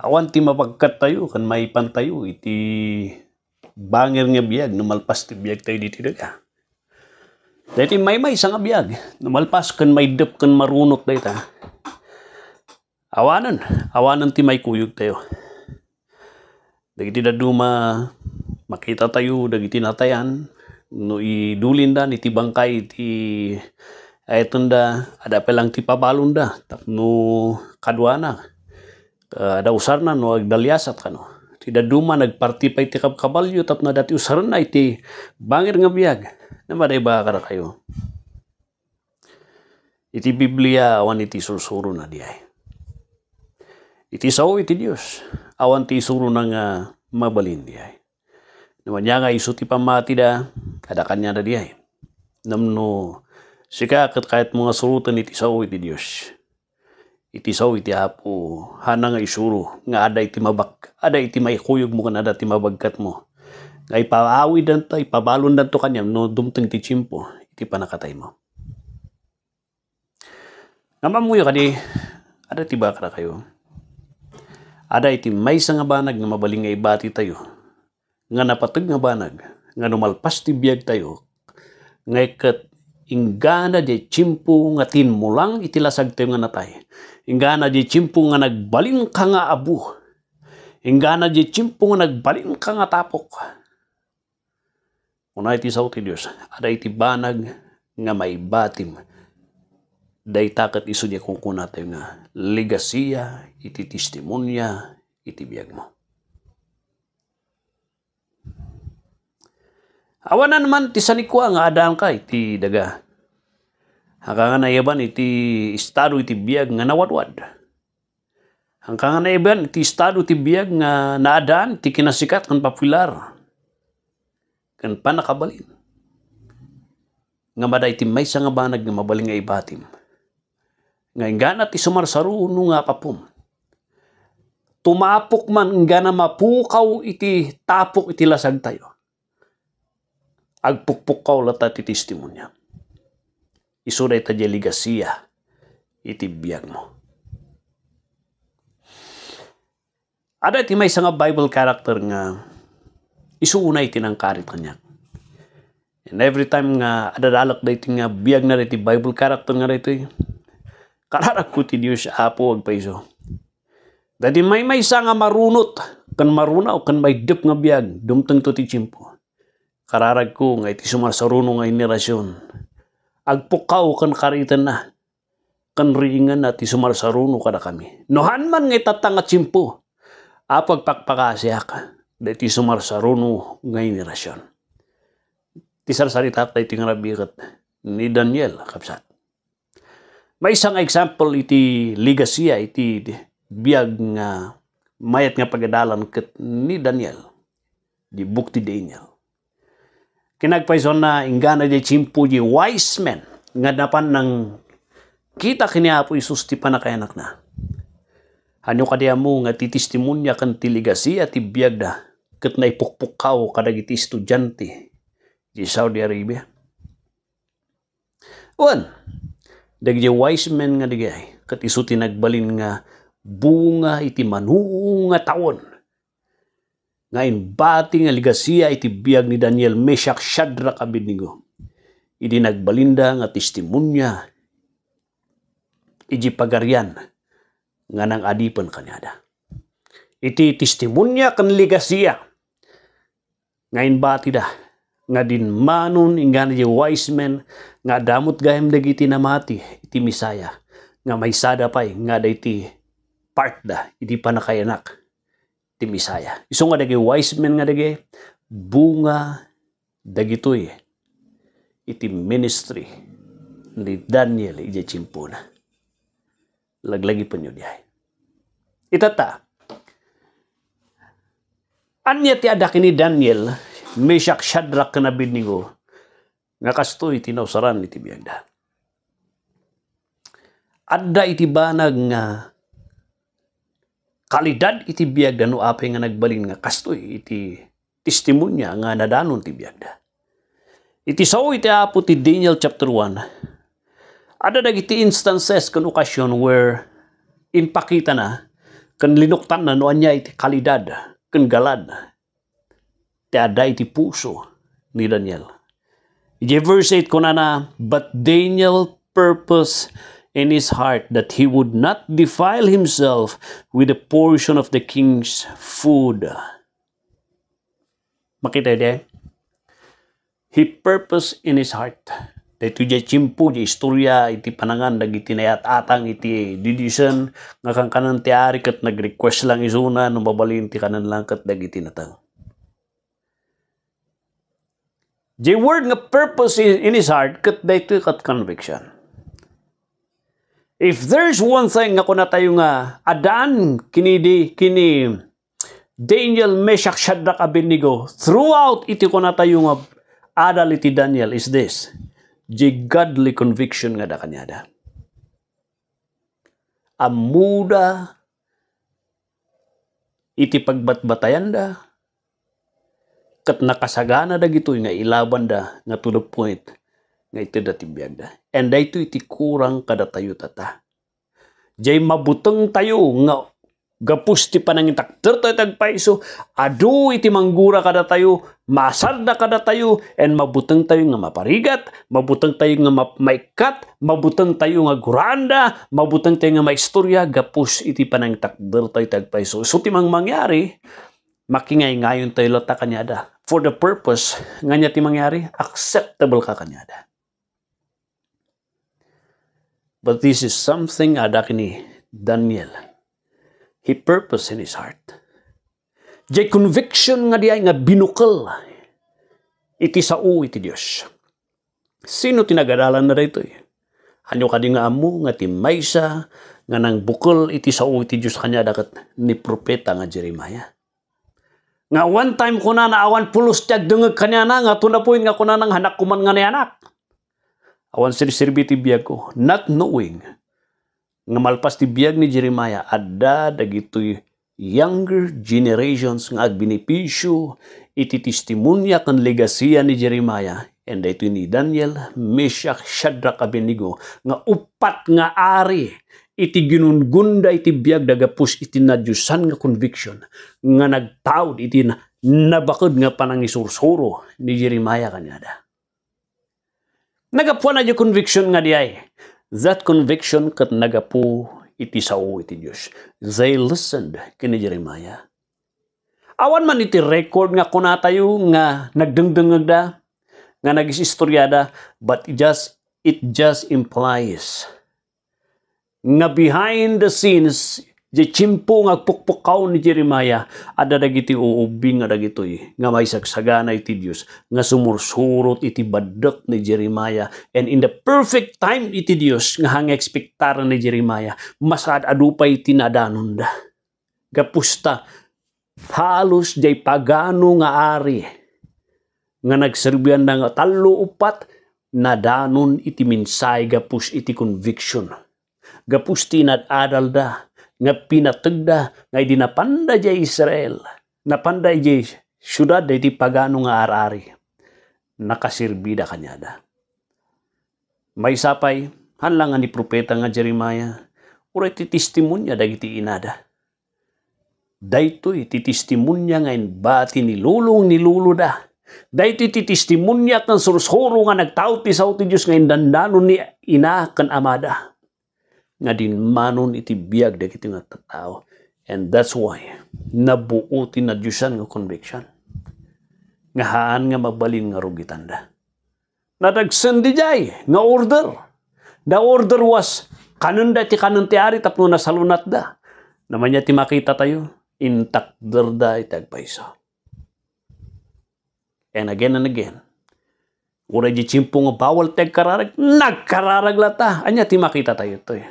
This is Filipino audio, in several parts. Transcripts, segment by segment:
Awan ti mapagkat tayo, kan may pantayo, iti banger nga biyag, numalpas ti biyag tayo diti daga. Dahil may may isang abiyag, numalpas kan may dep kan marunok dahi ta. Awanan, awanan ti may kuyog tayo. Dagiti na duma, makita tayo, dagiti natayan, no idulin da, iti bangkay, iti ayton da, ada pa ti pabalunda, da, tapno kadwana, Ah, ada da usarna no agdalyasat kano ti daduma nagpartipay ti kabalyo tapno dati usarna iti bangir nga biyag na maday ba bakara kayo iti Biblia awan iti sursuro na diay iti sao iti Dios awan ti suro na nga mabalin diay naman niya nga iso ti pamati da kada kanya na diay namno sika kat kahit mga surutan iti sao iti Dios iti saw iti apo hana nga isuro nga ada iti mabak ada iti may kuyog mo kan ada iti mabagkat mo nga ipaawid danto ipabalon dan to kanyam no dumteng ti chimpo iti panakatay mo nga mamuyo kadi ada ti bakra kayo ada iti maysa nga banag nga mabaling nga ibati tayo nga napatag nga banag nga numalpas ti biyag tayo nga ikat Ingana di chimpo nga tinmulang itilasag tayo nga natay. Ingana di chimpo nga nagbalin ka nga abu. Ingana di chimpo nga nagbalin ka nga tapok. Una iti sa uti Diyos, ada iti banag nga may batim. Day takat iso niya kung kuna tayo nga legasiya, iti testimonya, iti biyag mo. Awanan man ti sanikwa nga adaan ka iti daga. Hangka nga naiban iti estado iti biyag nga nawadwad. Hangka nga naiban iti estado iti biyag nga naadaan iti kinasikat kan popular. Kan panakabalin. Nga maday iti may nga banag nga mabaling nga ibatim. Nga ingana ti sumarsaru no nga kapum. Tumapok man nga na mapukaw iti tapok iti lasag tayo agpukpukaw lata ti testimonya. Isuday ta ligasiya itibiyag mo. Ada ti may nga Bible character nga isuunay tinangkarit kanya. And every time nga adadalak da nga biyag na rin Bible character nga rin kararak ko ti Diyos apo wag pa iso. Dati may may nga marunot kan maruna o kan may dip nga biyag dumtang to ti chimpo. Kararag ko nga iti sumasaruno nga inerasyon. Agpukaw kan karitan na. Kan ringan na iti sumasaruno ka na kami. Nohan man nga itatanga at simpo. Apag pakpakasya ka. Dati sumasaruno nga inerasyon. Iti sarsarita ta iti nga rabikat ni Daniel kapsat. May isang example iti legasya iti biag nga mayat nga pagadalan ket ni Daniel. Di bukti Daniel. Kinagpaison na ingana di chimpu di wise men nga dapan ng kita kiniapo Isus ti panakayanak na. Hanyo kadya mo nga titistimonya kan tiligasi at ibiyag na kat na ipukpukaw kadagiti estudyante di Saudi Arabia. One, dagdi wise men nga digay kat iso tinagbalin nga bunga iti manuo nga taon nga bati nga ligasiya iti biyag ni Daniel Meshach Shadrach Abednego. Idi nagbalinda nga testimonya. Iji pagarian nga nang adipan kanyada. Iti testimonya kan ligasiya. Ngayon bati da nga din manon nga ni wise men nga damot gayem dagiti namati iti misaya nga may sada pay nga da iti part da iti panakayanak ti Misaya. Iso nga dagi wise men nga dagi bunga dagitoy iti ministry ni Daniel ija chimpuna. Laglagi pa nyo diay. Itata, anya ti ada ni Daniel, Meshach Shadrach na binigo, nga kasto iti nausaran iti biyagda. Adda iti banag nga kalidad iti biyag da no apay nga nagbalin nga kastoy iti testimonya nga nadanon ti biyag da. Iti sao iti apo ti Daniel chapter 1. Ada dagiti instances kan okasyon where impakita na kan linuktan na noan niya iti kalidad kan galad ti aday ti puso ni Daniel. Iti verse 8 ko na na, But Daniel purpose in his heart that he would not defile himself with a portion of the king's food. Makita niya? Eh? He purpose in his heart. Dito niya chimpo, niya istorya, iti panangan, dagiti nayat-atang, iti decision, nga kang kanan ti ari kat nag-request lang isuna, nung babalin ti kanan lang kat dagiti natang. The word nga purpose in his heart kat dito kat conviction. If there's one thing ako na tayo nga adan kinidi kini Daniel Meshach Shadrach Abednego throughout iti ko na tayo nga adal iti Daniel is this the godly conviction nga da kanyada. Amuda iti pagbatbatayan da kat nakasagana da gito nga ilaban da nga to the point nga ito datibiyag. And dahito iti kurang kada tayo tata. Jay mabutang tayo nga gapus ti panangin takter tayo tagpaiso, adu iti manggura kada tayo, masarda kada tayo, and mabutang tayo nga maparigat, mabutang tayo nga maikat, mabutang tayo nga guranda, mabutang tayo nga maistorya, gapus iti panangin takter tayo tagpaiso. So ti mangyari, makingay ngayon tayo lata kanyada. For the purpose, nga niya ti mangyari, acceptable ka kanyada. But this is something adak ni Daniel. He purpose in his heart. Jay conviction nga diay nga binukal iti sao iti Dios. Sino tinagadalan na dito? Eh? Anyo kadi nga amo nga ti maysa nga nang bukol iti sao iti Dios kanya dakat ni propeta nga Jeremiah. Nga one time kuna na awan pulos tiyag dungag kanya na nga tunapuin nga kuna nang hanak kuman nga ni anak awan sirbi ti biyag ko, not knowing nga malpas ti biag ni Jeremiah adda dagitoy younger generations nga agbenepisyo iti testimonya kan legasiya ni Jeremiah and ito ni Daniel, Meshach, Shadrach, Abednego nga upat nga ari iti ginungunda iti biyag dagapus iti nadyusan nga conviction nga nagtawd iti nabakod nga panangisursuro ni Jeremiah kanyada. Nagapuan na yung conviction nga diay. That conviction kat nagapu iti sao iti Diyos. They listened kini Jeremiah. Awan man iti record nga kunatayo nga nagdengdengag da, nga nagisistorya but it just, it just implies nga behind the scenes Di chimpo nga pukpukaw ni Jeremiah, ada dagiti uubing nga dagitoy, nga may sagsagana iti Dios, nga sumursurot iti badak ni Jeremiah, and in the perfect time iti Dios, nga hang ekspektara ni Jeremiah, masad adupay tinadanon da. Gapusta, halos di pagano nga ari, nga nagserbian nga talo upat, nadanon iti minsay gapus iti conviction. Gapus tinadadal da, nga pinatugda nga dinapanda jay Israel napanda jay syudad iti pagano nga arari nakasirbida kanyada may sapay hanlangan ni propeta nga Jeremiah uray ti testimonya dagiti inada daytoy ti testimonya nga bati ni lulong ni luluda daytoy ti testimonya kan surusuro nga nagtaot ti sao ti Dios nga indandanon ni ina kan amada nga din manon iti biag dagiti nga tao. And that's why nabuo ti na Diyosan nga conviction. Nga haan nga magbalin nga rugitanda. Nadagsan di nga order. The order was, kanon da ti kanon ti ari tapno na salunat da. Naman niya ti makita tayo, intakder da itagpaiso. And again and again, Uray di chimpo nga bawal tag kararag, nagkararag lata. Anya, ti makita tayo to eh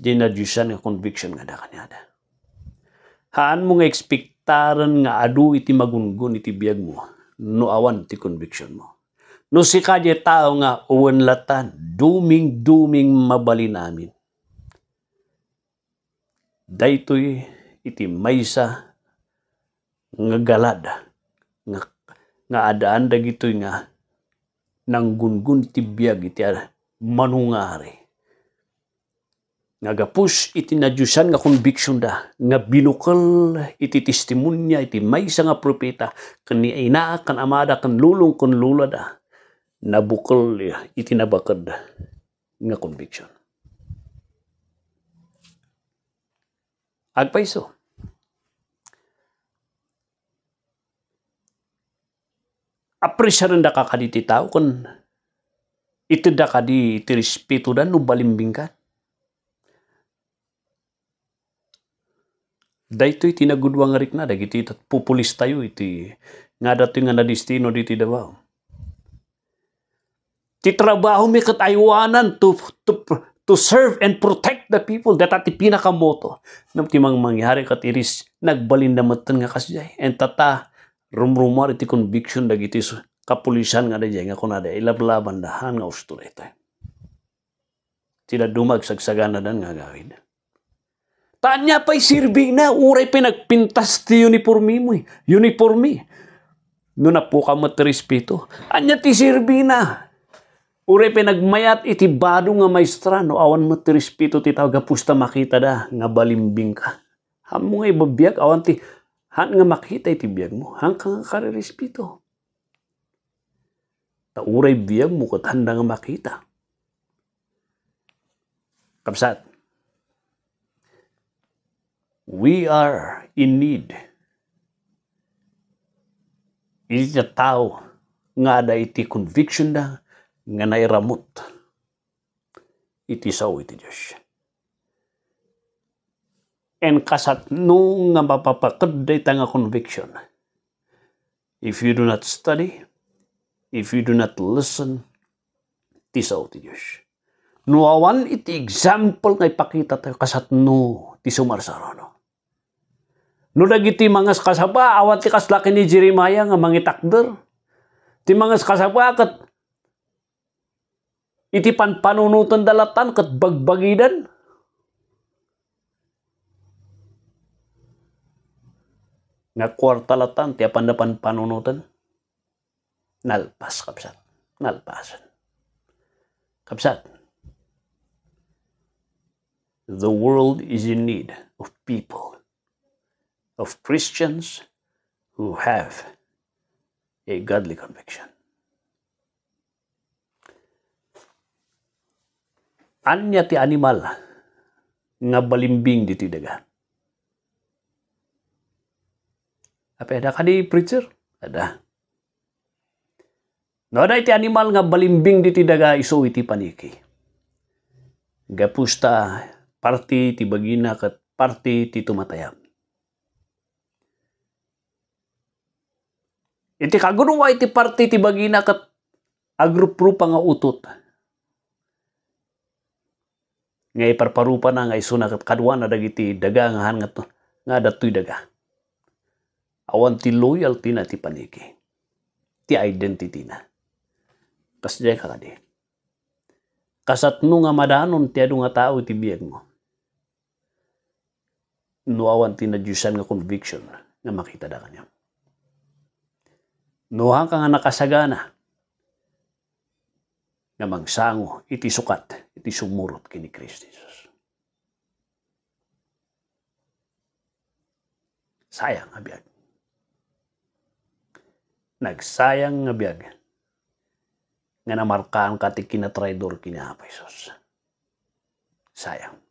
ginadyusan nga conviction nga da kaniada. Haan mo nga expectaran nga adu iti magungun iti biyag mo, no awan ti conviction mo. No si kadya tao nga uwan latan, duming-duming mabali namin. Daytoy iti maysa nga galad nga nga adaan dagitoy nga nanggungun ti biyag iti manungari nagapus iti nadyusan nga conviction da nga binukal iti testimonya iti maysa nga propeta ken inaa kan amada kan lulong kan lula da nabukal iti nabakad nga conviction Agpaiso. apresya rin da kakaditi tao kun iti da kadi iti respeto da no balimbing Daytoy tinagudwa nga rikna dagiti tat tayo iti nga dati nga nadistino diti Davao. Ti trabaho mi kat aywanan to, to, to serve and protect the people that ati pinakamoto. Nam ti mang mangyari kat iris nagbalindamatan nga kasjay and tata rumrumar iti conviction dagiti kapulisan nga dayjay nga kunada ilablaban dahan nga usto daytoy. Sila dumagsagsagan na dan nga gawin. Tanya pa'y sirbi na, uray pinagpintas ti uniformi mo eh. Uniformi. No na po ka respeto. Anya ti sirbi na. Uray pinagmayat iti bado nga maestra no awan mo ti respeto ti pusta makita da nga balimbing ka. Hamo nga ibabiyak awan ti han nga makita iti biyag mo. Han ka nga respeto. Ta uray biyag mo kat handa nga makita. Kapsat. We are in need. Iti tao nga da iti conviction da nga nairamot. Iti sao iti Diyos. And kasatno nga mapapakad da nga conviction. If you do not study, if you do not listen, ti sao ti Diyos. Nuawan iti example nga ipakita tayo kasatno ti sumarsarono. Nuda giti mangas kasapa awat tikas laki ni Jeremiah nga mangitakder. Ti mangas kasapa ket, iti pan panunutan dalatan kat bagbagidan. Nga latan ti pandapan panunutan. Nalpas kapsat. Nalpasan. Kapsat. The world is in need of people of Christians who have a godly conviction. Anya ti animal nga balimbing diti daga. Apa ada kadi preacher? Ada. No ada iti animal nga balimbing diti daga iso iti paniki. Gapusta parti ti bagina kat parti ti tumatayam. Iti kagunawa iti parte ti bagina kat agruprupa nga utot. Nga parparupa na nga isuna kat kadwa na dagiti daga nga hangat nga datoy daga. Awan ti loyalty na ti paniki. Ti identity na. Kasdi ka kadi. Kasatno nga madanon ti adu nga tao ti biyag mo. awan ti na nga conviction nga makita da kanya. Nuha ka nga nakasagana. Nga mangsango, iti sukat, iti sumurot kini Kristo Jesus. Sayang nga biyag. Nagsayang nga biyag. Nga namarkaan ka ti kinatraidor kina Apo Jesus. Sayang.